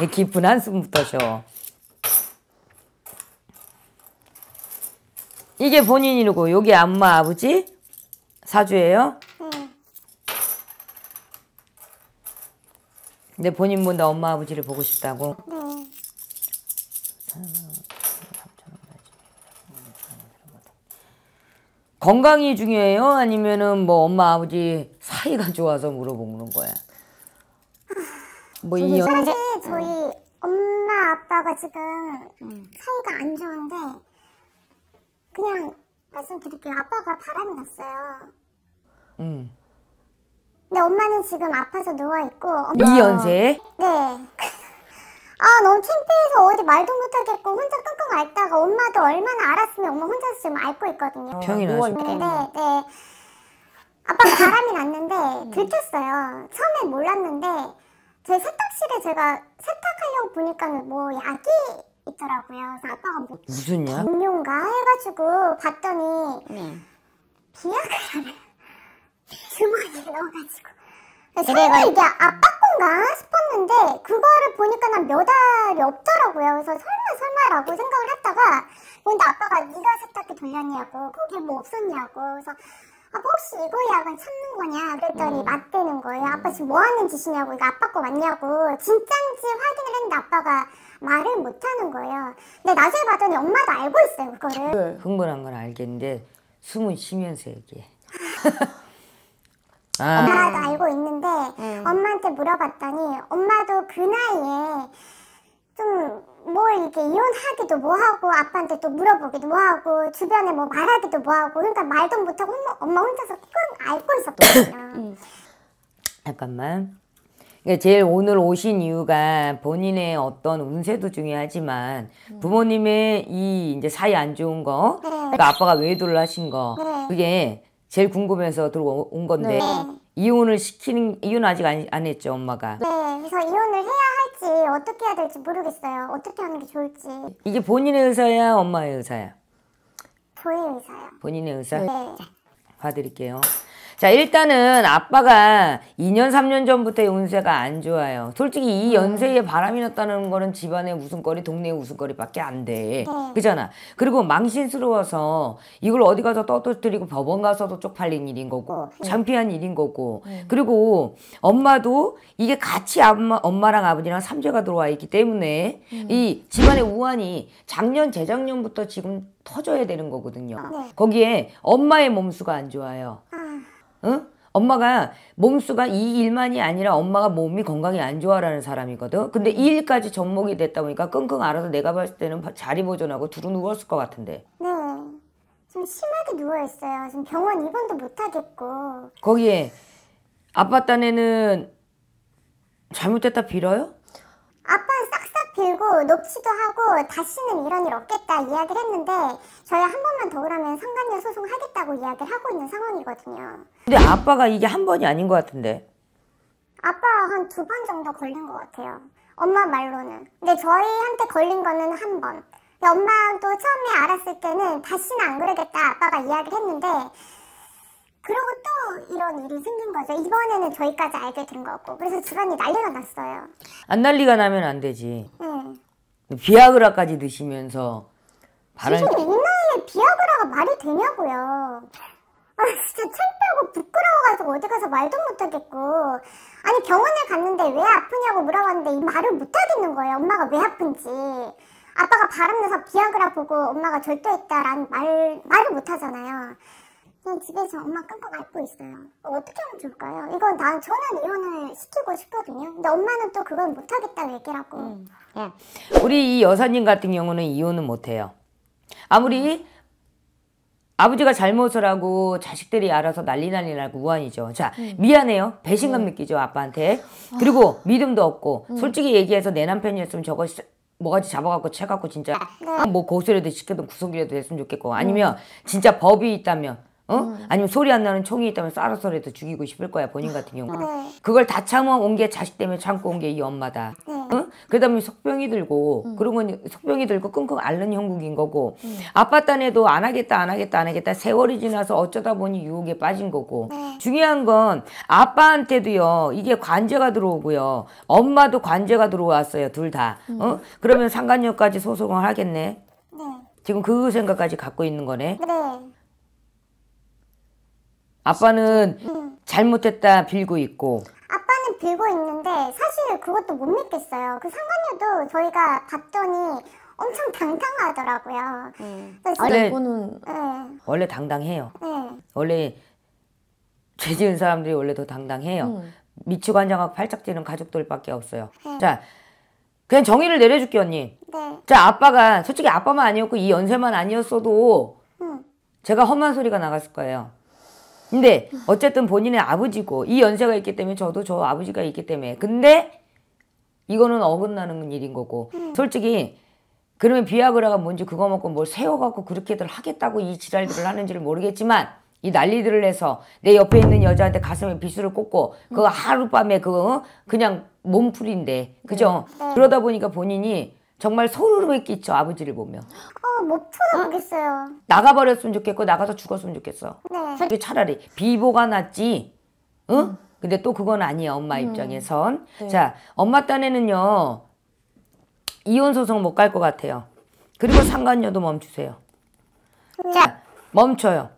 왜 기쁜 한숨부터 쉬어? 이게 본인이고 여기 엄마 아버지 사주예요? 응. 근 본인보다 엄마 아버지를 보고 싶다고? 응. 건강이 중요해요? 아니면은 뭐 엄마 아버지 사이가 좋아서 물어보는 거야? 뭐이 여... 사실 저희 엄마 아빠가 지금 음. 사이가 안 좋은데 그냥 말씀드릴게요. 아빠가 바람이 났어요. 음. 근데 엄마는 지금 아파서 누워 있고 엄마... 이연세. 네. 아 너무 창피해서 어디 말도 못하겠고 혼자 끙끙 앓다가 엄마도 얼마나 알았으면 엄마 혼자서 지금 앓고 있거든요. 어, 병이 나서. 네, 네. 아빠 바람이 났는데 음. 들켰어요. 처음엔 몰랐는데 제 세탁실에 제가 세탁하려고 보니까는 뭐 약이 있더라고요. 그래서 아빠가 뭐 무슨 약? 음료인가 해가지고 봤더니 네. 비약을 주머니에 넣어가지고 처음에 이게 아빠 건가 싶었는데 그거를 보니까 난몇 달이 없더라고요. 그래서 설마 설마라고 생각을 했다가 근데 아빠가 네가 세탁기 돌렸냐고 거기 뭐 없었냐고 그래서 아빠 혹시 이거 약은 참는 거냐 그랬더니 음. 맞대는 거예요 아빠 지금 뭐 하는 짓이냐고 이거 아빠 거 맞냐고 진짠지 확인을 했는데 아빠가 말을 못 하는 거예요 근데 나중에 봤더니 엄마도 알고 있어요 그거를 네. 흥분한 건 알겠는데 숨은 쉬면서 얘기해 아. 엄마도 알고 있는데 음. 엄마한테 물어봤더니 엄마도 그 나이에 좀뭐 이렇게 이혼하기도 뭐하고 아빠한테 또 물어보기도 뭐하고 주변에 뭐 말하기도 뭐하고 그러니까 말도 못하고 엄마 혼자서 끙 앓고 있었거든요. 음. 잠깐만. 그러니까 제일 오늘 오신 이유가 본인의 어떤 운세도 중요하지만 음. 부모님의 이 이제 사이 안 좋은 거, 네. 그러니까 아빠가 외도를 하신 거, 네. 그게 제일 궁금해서 들어온 건데 네. 이혼을 시키는 이혼 아직 안, 안 했죠 엄마가. 네, 그래서 이혼을 해야 할지 어떻게 해야 될지 모르겠어요. 어떻게 하는 게 좋을지. 이게 본인의 의사야, 엄마의 의사야? 본인 의사요. 본인의 의사? 네. 봐드릴게요. 자 일단은 아빠가 2년 3년 전부터 운세가 안 좋아요. 솔직히 이 음. 연세에 바람이 났다는 거는 집안의 웃음거리 동네의 웃음거리밖에 안 돼. 어. 그잖아. 그리고 망신스러워서 이걸 어디 가서 떠들뜨리고 법원 가서도 쪽팔린 일인 거고 창피한 어. 일인 거고 음. 그리고 엄마도 이게 같이 엄마, 엄마랑 아버지랑 삼재가 들어와 있기 때문에 음. 이 집안의 우환이 작년 재작년부터 지금 터져야 되는 거거든요. 어. 거기에 엄마의 몸수가 안 좋아요. 응? 엄마가 몸수가 이 일만이 아니라 엄마가 몸이 건강이 안 좋아라는 사람이거든. 근데 이 일까지 접목이 됐다 보니까 끙끙 알아서 내가 봤을 때는 자리 보존하고 두루 누웠을 것 같은데. 네. 좀 심하게 누워있어요. 지금 병원 입원도 못하겠고. 거기에 아빠 딴에는 잘못됐다 빌어요? 아빠는 싹싹 들고 녹취도 하고 다시는 이런 일 없겠다 이야기를 했는데 저희 한 번만 더그러면 상간녀 소송 하겠다고 이야기를 하고 있는 상황이거든요. 근데 아빠가 이게 한 번이 아닌 것 같은데? 아빠 한 두 번 정도 걸린 것 같아요. 엄마 말로는. 근데 저희한테 걸린 거는 한 번. 엄마도 처음에 알았을 때는 다시는 안 그러겠다 아빠가 이야기를 했는데 그러고 또 이런 일이 생긴 거죠. 이번에는 저희까지 알게 된 거고. 그래서 집안이 난리가 났어요. 안 난리가 나면 안 되지. 응. 네. 비아그라까지 드시면서 바람... 지금 이 나이에 비아그라가 말이 되냐고요. 아 진짜 창피하고 부끄러워가지고 어디 가서 말도 못하겠고 아니 병원에 갔는데 왜 아프냐고 물어봤는데 이 말을 못하겠는 거예요. 엄마가 왜 아픈지. 아빠가 바람내서 비아그라 보고 엄마가 절도했다라는 말, 말을 못하잖아요. 그 집에서 엄마 끙끙 앓고 있어요. 어, 어떻게 하면 좋을까요? 이건 난 저는 이혼을 시키고 싶거든요. 근데 엄마는 또그건 못하겠다고 얘기를 하고. 음. 예. 우리 이 여사님 같은 경우는 이혼은 못해요. 아무리 아버지가 잘못을 하고 자식들이 알아서 난리 난리 나고 우한이죠 자, 음. 미안해요. 배신감 음. 느끼죠, 아빠한테. 아. 그리고 믿음도 없고, 음. 솔직히 얘기해서 내 남편이었으면 저거 뭐가지 잡아갖고 채갖고 진짜 네. 뭐 고소라도 시켜도 구속이라도 됐으면 좋겠고 음. 아니면 진짜 법이 있다면 어? 음. 아니면 소리 안 나는 총이 있다면 쌀아서라도 죽이고 싶을 거야 본인 같은 경우. 네. 그걸 다 참아 온 게 자식 때문에 참고 온 게 이 엄마다. 네. 어? 그다음에 속병이 들고 음. 그런 건 속병이 들고 끙끙 앓는 형국인 거고 음. 아빠 딴에도 안 하겠다 안 하겠다 안 하겠다 세월이 지나서 어쩌다 보니 유혹에 빠진 거고 네. 중요한 건 아빠한테도요 이게 관제가 들어오고요 엄마도 관제가 들어왔어요 둘 다. 음. 어? 그러면 상관력까지 소송을 하겠네. 네. 지금 그 생각까지 갖고 있는 거네. 네. 아빠는 잘못했다 빌고 있고 아빠는 빌고 있는데 사실 그것도 못 믿겠어요. 그 상관녀도 저희가 봤더니 엄청 당당하더라고요. 음. 원래, 이거는... 네. 원래 당당해요. 네. 원래 죄 지은 사람들이 원래 더 당당해요. 음. 미치관장하고 팔짝 뛰는 가족들밖에 없어요. 네. 자, 그냥 정의를 내려줄게 언니. 네. 자, 아빠가 솔직히 아빠만 아니었고 이 연세만 아니었어도 음. 제가 험한 소리가 나갔을 거예요. 근데 어쨌든 본인의 아버지고 이 연세가 있기 때문에 저도 저 아버지가 있기 때문에 근데 이거는 어긋나는 일인 거고 음. 솔직히 그러면 비아그라가 뭔지 그거 먹고 뭘 세워갖고 그렇게들 하겠다고 이 지랄들을 하는지를 모르겠지만 이 난리들을 해서 내 옆에 있는 여자한테 가슴에 비수를 꽂고 그거 음. 하룻밤에 그거 어? 그냥 몸풀인데 그죠? 음. 그러다 보니까 본인이 정말 소름이 끼쳐 아버지를 보면 어, 못 풀어보겠어요 나가버렸으면 좋겠고 나가서 죽었으면 좋겠어 네. 차라리 비보가 낫지 응? 음. 근데 또 그건 아니야 엄마 음. 입장에선 네. 자 엄마 딴에는요 이혼 소송 못 갈 것 같아요 그리고 상관녀도 멈추세요 자 멈춰요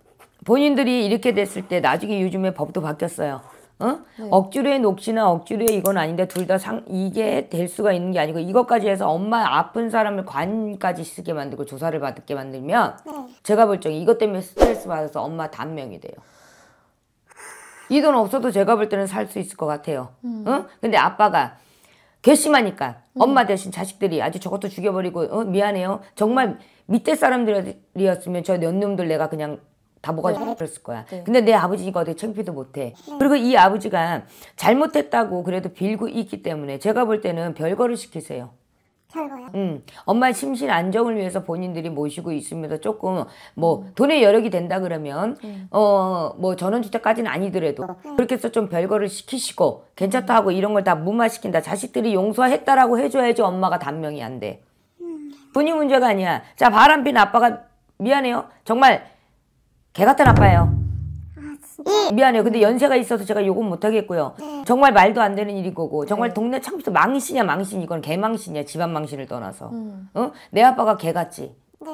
본인들이 이렇게 됐을 때 나중에 요즘에 법도 바뀌었어요 어? 네. 억지로의 녹지나 억지로의 이건 아닌데 둘 다 상 이게 될 수가 있는 게 아니고 이것까지 해서 엄마 아픈 사람을 관까지 쓰게 만들고 조사를 받게 만들면 네. 제가 볼 적에 이것 때문에 스트레스 받아서 엄마 단명이 돼요. 이 돈 없어도 제가 볼 때는 살 수 있을 것 같아요. 음. 어? 근데 아빠가 괘씸하니까 음. 엄마 대신 자식들이 아주 저것도 죽여버리고 어? 미안해요. 정말 밑에 사람들이었으면 저몇놈들 내가 그냥 다뭐가 네. 그랬을 거야. 네. 근데 내 아버지가 어떻게 창피도 못해. 네. 그리고 이 아버지가 잘못했다고 그래도 빌고 있기 때문에 제가 볼 때는 별거를 시키세요. 별거요? 음, 엄마 심신 안정을 위해서 본인들이 모시고 있습니다. 조금 뭐 음. 돈의 여력이 된다 그러면 음. 네. 어뭐 전원주택까지는 아니더라도 음. 그렇게 해서 좀 별거를 시키시고 괜찮다 음. 하고 이런 걸 다 무마시킨다. 자식들이 용서했다라고 해줘야지 엄마가 단명이 안 돼. 본인 음. 문제가 아니야. 자 바람핀 아빠가 미안해요. 정말 개 같은 아빠예요. 아, 미안해요. 근데 네. 연세가 있어서 제가 욕은 못하겠고요. 네. 정말 말도 안 되는 일인 거고 정말 네. 동네 창피서 망신이야 망신. 이건 개망신이야. 집안 망신을 떠나서. 음. 어? 내 아빠가 개 같지? 네.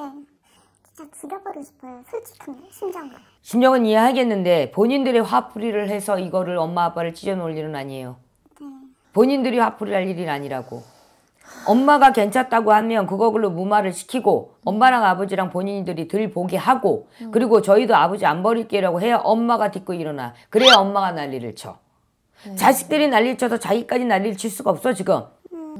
진짜 죽여버리고 싶어요. 솔직한 심정으로. 심정은 이해하겠는데 본인들의 화풀이를 해서 이거를 엄마 아빠를 찢어놓을 일은 아니에요. 네. 본인들이 화풀이할 일은 아니라고. 엄마가 괜찮다고 하면 그거로 무마를 시키고 엄마랑 아버지랑 본인들이 들 보게 하고 음. 그리고 저희도 아버지 안 버릴게라고 해야 엄마가 딛고 일어나 그래야 엄마가 난리를 쳐 음. 자식들이 난리를 쳐서 자기까지 난리를 칠 수가 없어 지금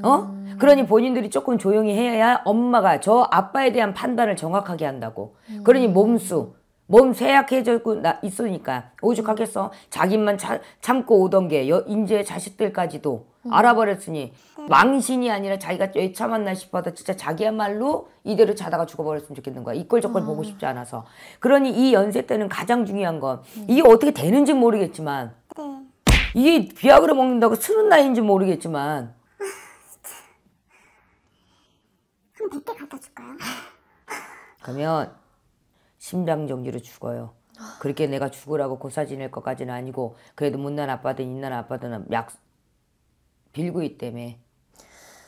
어? 음. 그러니 본인들이 조금 조용히 해야 엄마가 저 아빠에 대한 판단을 정확하게 한다고 그러니 몸수 몸 쇠약해지고 나 있으니까 오죽하겠어 자기만 차, 참고 오던 게 여, 인제 자식들까지도 어. 알아버렸으니 어. 망신이 아니라 자기가 왜 참았나 싶어서 진짜 자기야말로 이대로 자다가 죽어버렸으면 좋겠는 거야. 이꼴 저꼴 아. 보고 싶지 않아서. 그러니 이 연세 때는 가장 중요한 건 음. 이게 어떻게 되는지 모르겠지만 어. 이게 비약으로 먹는다고 쓰는 나이인지 모르겠지만 한 100개 갖다 줄까요? 그러면 심장정지로 죽어요. 그렇게 내가 죽으라고 고사 지낼 것까지는 아니고 그래도 못난 아빠든 있난 아빠든 약속 빌고 있다며.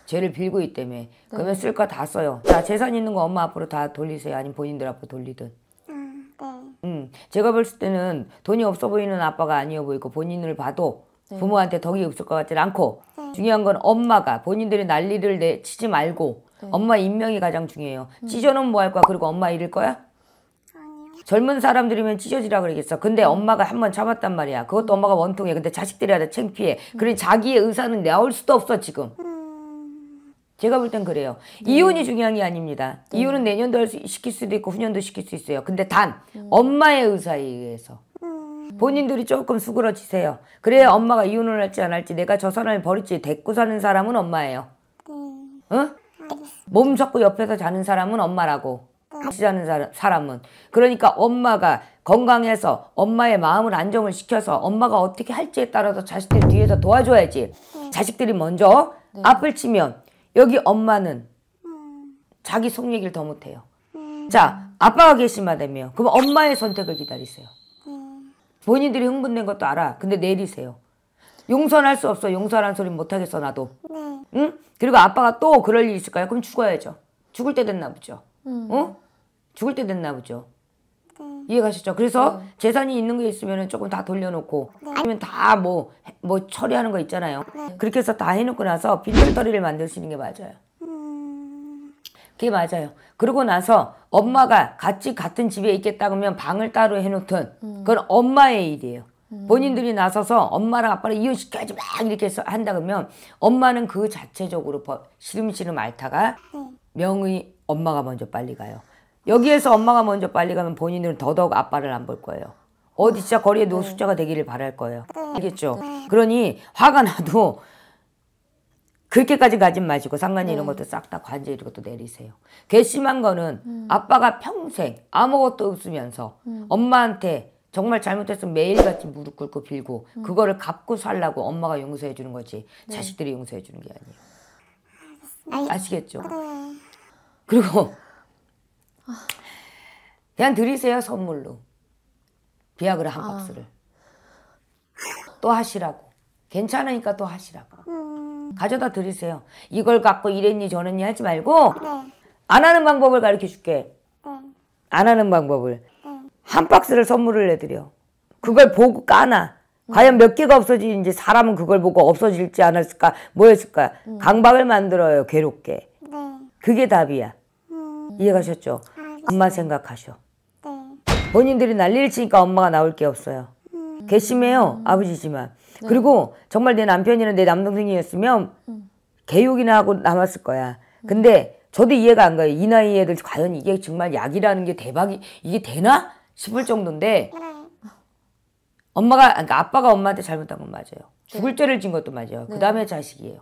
죄를 빌고 있다며. 네. 그러면 쓸 거 다 써요. 자, 재산 있는 거 엄마 앞으로 다 돌리세요. 아니면 본인들 앞으로 돌리든. 음, 네. 음 제가 볼 때는 돈이 없어 보이는 아빠가 아니어 보이고 본인을 봐도 네. 부모한테 덕이 없을 것 같진 않고 네. 중요한 건 엄마가 본인들이 난리를 내 치지 말고 네. 엄마 인명이 가장 중요해요. 음. 찢어놓으면 뭐할 거야? 그리고 엄마 잃을 거야? 젊은 사람들이면 찢어지라 그러겠어. 근데 음. 엄마가 한 번 참았단 말이야. 그것도 엄마가 원통해. 근데 자식들이라도 창피해. 음. 그래 자기의 의사는 나올 수도 없어 지금. 음. 제가 볼 땐 그래요. 네. 이혼이 중요한 게 아닙니다. 네. 이혼은 내년도 수, 시킬 수도 있고 후년도 시킬 수 있어요. 근데 단 음. 엄마의 의사에 의해서 음. 본인들이 조금 수그러지세요. 그래야 엄마가 이혼을 할지 안 할지 내가 저 사람을 버릴지 데리고 사는 사람은 엄마예요. 응? 네. 어? 몸 잡고 옆에서 자는 사람은 엄마라고. 시자는 사람, 은 그러니까 엄마가 건강해서 엄마의 마음을 안정을 시켜서 엄마가 어떻게 할지에 따라서 자식들 뒤에서 도와줘야지 네. 자식들이 먼저 네. 앞을 치면 여기 엄마는 음. 자기 속 얘기를 더 못해요 네. 자 아빠가 계시면 되면 그럼 엄마의 선택을 기다리세요 네. 본인들이 흥분된 것도 알아 근데 내리세요 용서할 수 없어 용서라는 소리 못하겠어 나도 네. 응? 그리고 아빠가 또 그럴 일 있을까요? 그럼 죽어야죠 죽을 때 됐나 보죠 음. 어? 죽을 때 됐나 보죠. 음. 네. 이해가셨죠? 그래서 어. 재산이 있는 게 있으면 조금 다 돌려놓고 네. 아니면 다 뭐뭐 뭐 처리하는 거 있잖아요. 네. 그렇게 해서 다 해놓고 나서 빈털터리를 만들 수 있는 게 맞아요. 음. 그게 맞아요. 그러고 나서 엄마가 같이 같은 집에 있겠다 그러면 방을 따로 해놓든 음. 그건 엄마의 일이에요. 음. 본인들이 나서서 엄마랑 아빠를 이혼시켜야지 막 이렇게 해서 한다 그러면 엄마는 그 자체적으로 시름시름 앓다가 네. 명의 엄마가 먼저 빨리 가요. 여기에서 엄마가 먼저 빨리 가면 본인은 더더욱 아빠를 안 볼 거예요. 어디 진짜 거리에 노숙자가 네. 되기를 바랄 거예요. 네. 알겠죠? 네. 그러니 화가 나도 그렇게까지 가진 마시고 상관이 이런 것도 싹 다 관제 이런 것도 내리세요. 괘씸한 거는 음. 아빠가 평생 아무것도 없으면서 음. 엄마한테 정말 잘못했으면 매일같이 무릎 꿇고 빌고 음. 그거를 갚고 살라고 엄마가 용서해 주는 거지 자식들이 용서해 주는 게 아니에요. 아시겠죠? 그리고 아. 그냥 드리세요 선물로 비약그라한 아. 박스를 또 하시라고 괜찮으니까 또 하시라고 음. 가져다 드리세요 이걸 갖고 이랬니 저랬니 하지 말고 네. 안 하는 방법을 가르쳐 줄게 응. 네. 안 하는 방법을 응. 네. 한 박스를 선물을 해드려 그걸 보고 까나 음. 과연 몇 개가 없어지는지 사람은 그걸 보고 없어질지 않았을까 뭐였을까 음. 강박을 만들어요 괴롭게 네. 그게 답이야 이해가셨죠? 엄마 생각하셔. 네. 본인들이 난리를 치니까 엄마가 나올 게 없어요. 음. 괘씸해요. 음. 아버지지만. 네. 그리고 정말 내 남편이나 내 남동생이었으면 음. 개욕이나 하고 남았을 거야. 근데 저도 이해가 안 가요. 이 나이 애들 과연 이게 정말 약이라는 게 대박이 이게 되나 싶을 정도인데 네. 엄마가 그러니까 아빠가 엄마한테 잘못한 건 맞아요. 네. 죽을 죄를 진 것도 맞아요. 네. 그 다음에 자식이에요.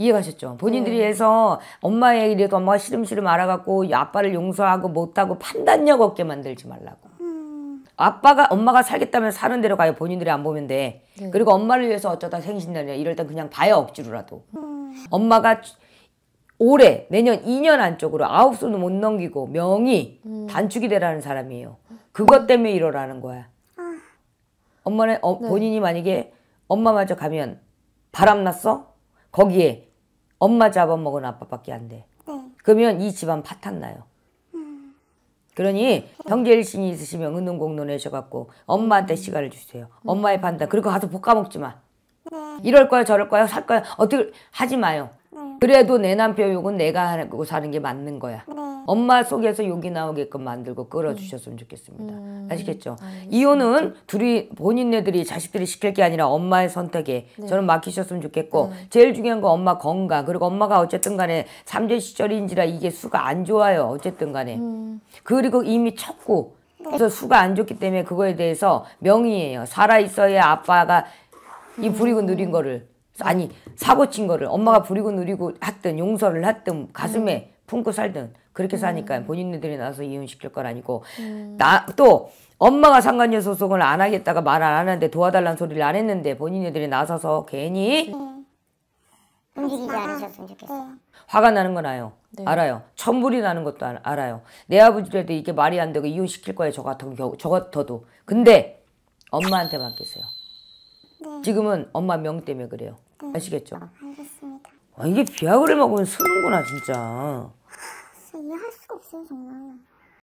이해가셨죠? 본인들이 네. 해서 엄마의 이래도 엄마가 시름시름 알아갖고 아빠를 용서하고 못하고 판단력 없게 만들지 말라고. 음. 아빠가 엄마가 살겠다면 사는 대로 가요. 본인들이 안 보면 돼. 네. 그리고 엄마를 위해서 어쩌다 생신날이야. 이럴 땐 그냥 봐요. 억지로라도. 음. 엄마가 올해 내년 2년 안쪽으로 아홉 수는 못 넘기고 명이 음. 단축이 되라는 사람이에요. 그것 때문에 이러라는 거야. 아. 엄마는 어, 네. 본인이 만약에 엄마마저 가면 바람났어? 거기에 엄마 잡아먹은 아빠밖에 안 돼. 응. 어. 그러면 이 집안 파탄 나요. 음. 그러니 어. 경계일신이 있으시면 은둔공론 해셔갖고 엄마한테 음. 시간을 주세요. 음. 엄마의 판단. 그리고 가서 볶아먹지 마. 이럴 거야 저럴 거야 살 거야 어떻게 하지 마요. 네. 그래도 내 남편 욕은 내가 하고 사는 게 맞는 거야. 네. 엄마 속에서 욕이 나오게끔 만들고 끌어주셨으면 음. 좋겠습니다. 음. 아시겠죠? 알겠습니다. 이혼은 둘이 본인네들이 자식들이 시킬 게 아니라 엄마의 선택에 네. 저는 맡기셨으면 좋겠고 음. 제일 중요한 건 엄마 건강 그리고 엄마가 어쨌든 간에 삼재 시절인지라 이게 수가 안 좋아요. 어쨌든 간에. 음. 그리고 이미 쳤고 네. 그래서 수가 안 좋기 때문에 그거에 대해서 명의예요. 살아있어야 아빠가 이 부리고 누린 거를 아니 사고 친 거를 엄마가 부리고 누리고 했든 용서를 했든 가슴에 음. 품고 살든 그렇게 음. 사니까 본인들이 나서 이혼시킬 건 아니고 음. 나또 엄마가 상간녀 소송을 안 하겠다가 말 안 하는데 도와달라는 소리를 안 했는데 본인들이 나서서 괜히 움직이지 않으셨으면 좋겠어요. 네. 화가 나는 건 알아요. 네. 알아요. 천불이 나는 것도 알아요. 내 아버지라도 이게 말이 안 되고 이혼시킬 거예요. 저 같은 경우, 저 같아도. 근데 엄마한테 맡겼어요. 네. 지금은 엄마 명 때문에 그래요. 네. 아시겠죠? 알겠습니다. 아, 이게 비아그 먹으면 쓰는구나 진짜. 진짜 이해할 수 없어요 정말.